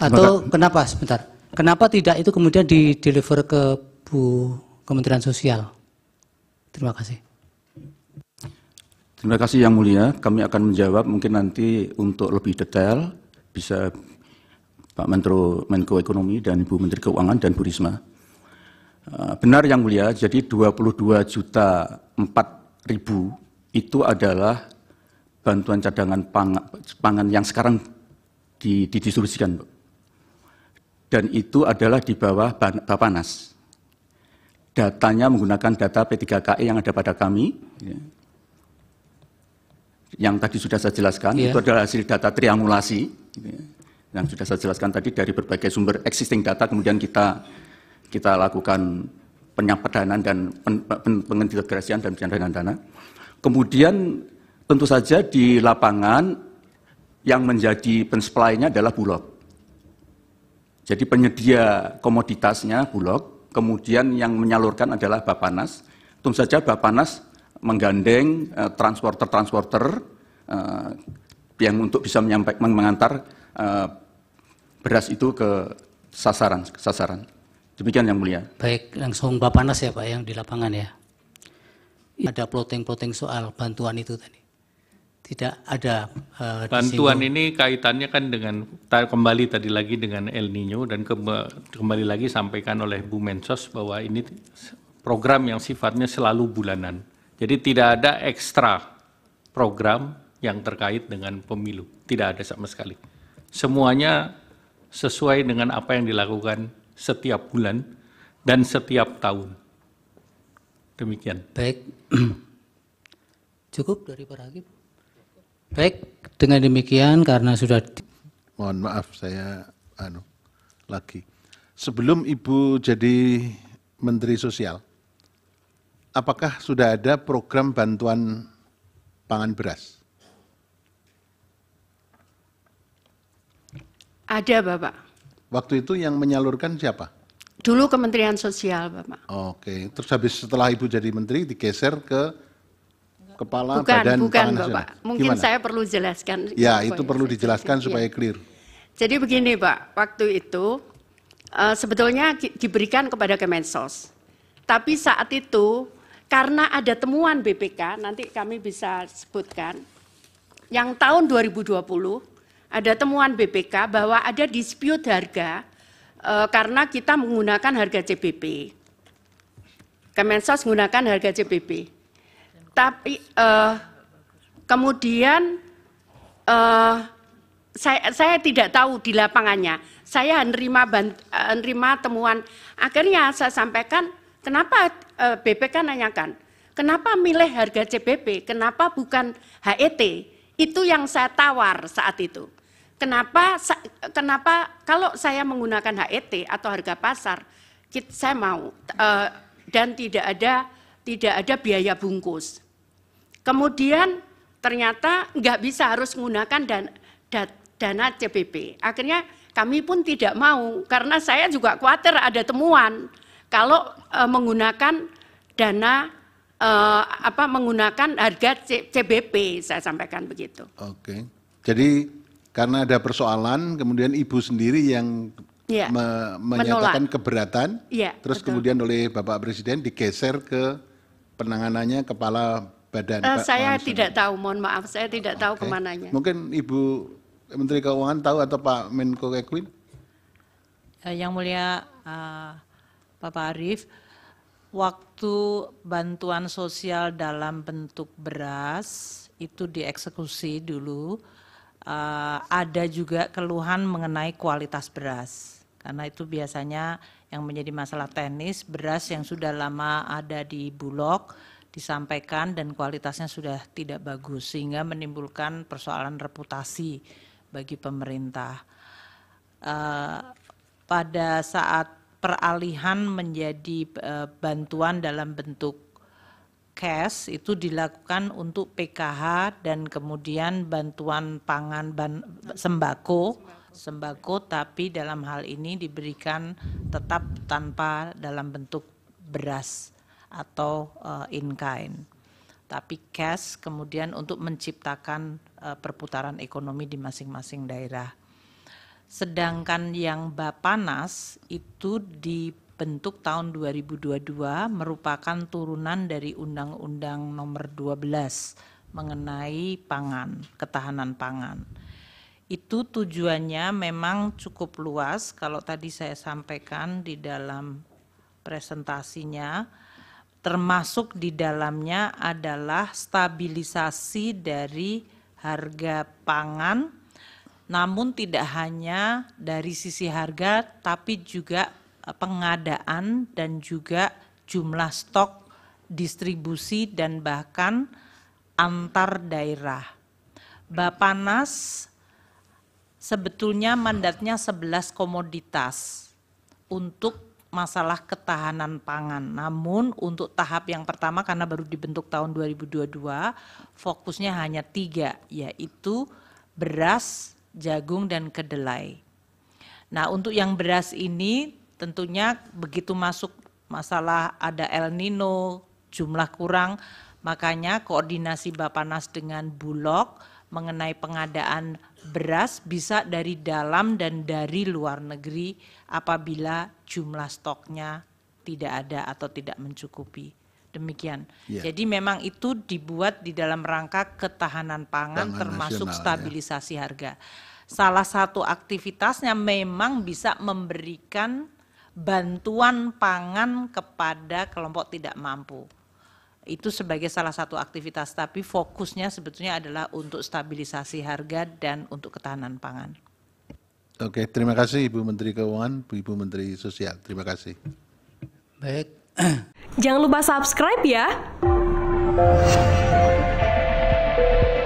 Atau Maka, kenapa sebentar? Kenapa tidak itu kemudian di deliver ke Bu Kementerian Sosial? Terima kasih. Terima kasih Yang Mulia. Kami akan menjawab mungkin nanti untuk lebih detail bisa Pak Menteri Menko Ekonomi dan Ibu Menteri Keuangan dan Bu Risma. Eh, benar Yang Mulia, jadi 22 juta 4 ribu itu adalah bantuan cadangan pangan, pangan yang sekarang didistribusikan dan itu adalah di bawah Bapanas. Datanya menggunakan data P3KE yang ada pada kami, ya. yang tadi sudah saya jelaskan, yeah. itu adalah hasil data triangulasi, ya. yang sudah saya jelaskan tadi dari berbagai sumber existing data, kemudian kita kita lakukan penyampaian dan pen, pen, pengintegrasian dan pendanaan dana. Kemudian tentu saja di lapangan yang menjadi pensupply-nya adalah Bulog jadi penyedia komoditasnya Bulog, kemudian yang menyalurkan adalah Bapanas. Tentu saja Bapanas menggandeng eh, transporter-transporter eh, yang untuk bisa menyampaikan mengantar eh, beras itu ke sasaran sasaran. Demikian yang mulia. Baik, langsung Bapanas ya Pak yang di lapangan ya. Ada plotting-plotting soal bantuan itu tadi tidak ada uh, bantuan ini kaitannya kan dengan kembali tadi lagi dengan El Nino dan kembali lagi sampaikan oleh Bu Mensos bahwa ini program yang sifatnya selalu bulanan. Jadi tidak ada ekstra program yang terkait dengan pemilu, tidak ada sama sekali. Semuanya sesuai dengan apa yang dilakukan setiap bulan dan setiap tahun. Demikian. Baik. Cukup dari para hakim. Baik, dengan demikian karena sudah mohon maaf saya anu lagi. Sebelum Ibu jadi Menteri Sosial, apakah sudah ada program bantuan pangan beras? Ada, Bapak. Waktu itu yang menyalurkan siapa? Dulu Kementerian Sosial, Bapak. Oke, terus habis setelah Ibu jadi menteri digeser ke kepala bukan, badan bukan, pangan Bapak. Mungkin Gimana? saya perlu jelaskan. Ya, itu perlu dijelaskan saya, supaya iya. clear. Jadi begini, Pak, waktu itu uh, sebetulnya diberikan kepada Kemensos. Tapi saat itu karena ada temuan BPK, nanti kami bisa sebutkan, yang tahun 2020 ada temuan BPK bahwa ada dispute harga e, karena kita menggunakan harga CBP. Kemensos menggunakan harga CBP tapi uh, kemudian uh, saya, saya tidak tahu di lapangannya. Saya menerima bant, eh, temuan. Akhirnya saya sampaikan, kenapa uh, BPK kan nanyakan, kenapa milih harga CBP, kenapa bukan HET? Itu yang saya tawar saat itu. Kenapa, kenapa kalau saya menggunakan HET atau harga pasar, saya mau uh, dan tidak ada tidak ada biaya bungkus. Kemudian ternyata nggak bisa harus menggunakan dan, dat, dana CPP. Akhirnya kami pun tidak mau karena saya juga khawatir ada temuan kalau e, menggunakan dana e, apa menggunakan harga C, CBP saya sampaikan begitu. Oke. Jadi karena ada persoalan kemudian ibu sendiri yang ya, me menyatakan menolak. keberatan, ya, terus betul. kemudian oleh Bapak Presiden digeser ke penanganannya kepala badan? Uh, Pak saya Mansur? tidak tahu, mohon maaf, saya tidak okay. tahu kemananya. Mungkin Ibu Menteri Keuangan tahu atau Pak Menko Ekwin? Uh, eh, yang mulia uh, Bapak Arief, waktu bantuan sosial dalam bentuk beras itu dieksekusi dulu, uh, ada juga keluhan mengenai kualitas beras. Karena itu biasanya yang menjadi masalah teknis, beras yang sudah lama ada di bulog, disampaikan dan kualitasnya sudah tidak bagus sehingga menimbulkan persoalan reputasi bagi pemerintah. Uh, pada saat peralihan menjadi uh, bantuan dalam bentuk cash itu dilakukan untuk PKH dan kemudian bantuan pangan ban, sembako, sembako tapi dalam hal ini diberikan tetap tanpa dalam bentuk beras atau uh, in kind. Tapi cash kemudian untuk menciptakan uh, perputaran ekonomi di masing-masing daerah. Sedangkan yang Bapanas itu dibentuk tahun 2022 merupakan turunan dari Undang-Undang Nomor 12 mengenai pangan, ketahanan pangan itu tujuannya memang cukup luas kalau tadi saya sampaikan di dalam presentasinya termasuk di dalamnya adalah stabilisasi dari harga pangan namun tidak hanya dari sisi harga tapi juga eh, pengadaan dan juga jumlah stok distribusi dan bahkan antar daerah. Bapanas sebetulnya mandatnya 11 komoditas untuk masalah ketahanan pangan. Namun untuk tahap yang pertama karena baru dibentuk tahun 2022, fokusnya hanya tiga, yaitu beras, jagung, dan kedelai. Nah untuk yang beras ini tentunya begitu masuk masalah ada El Nino, jumlah kurang, makanya koordinasi Bapak Nas dengan Bulog, mengenai pengadaan beras bisa dari dalam dan dari luar negeri apabila jumlah stoknya tidak ada atau tidak mencukupi. Demikian. Yeah. Jadi memang itu dibuat di dalam rangka ketahanan pangan Tangan termasuk nasional, ya. stabilisasi ya. harga. Salah satu aktivitasnya memang bisa memberikan bantuan pangan kepada kelompok tidak mampu itu sebagai salah satu aktivitas, tapi fokusnya sebetulnya adalah untuk stabilisasi harga dan untuk ketahanan pangan. Oke, terima kasih Ibu Menteri Keuangan, Ibu Menteri Sosial. Terima kasih. Baik. Jangan lupa subscribe ya.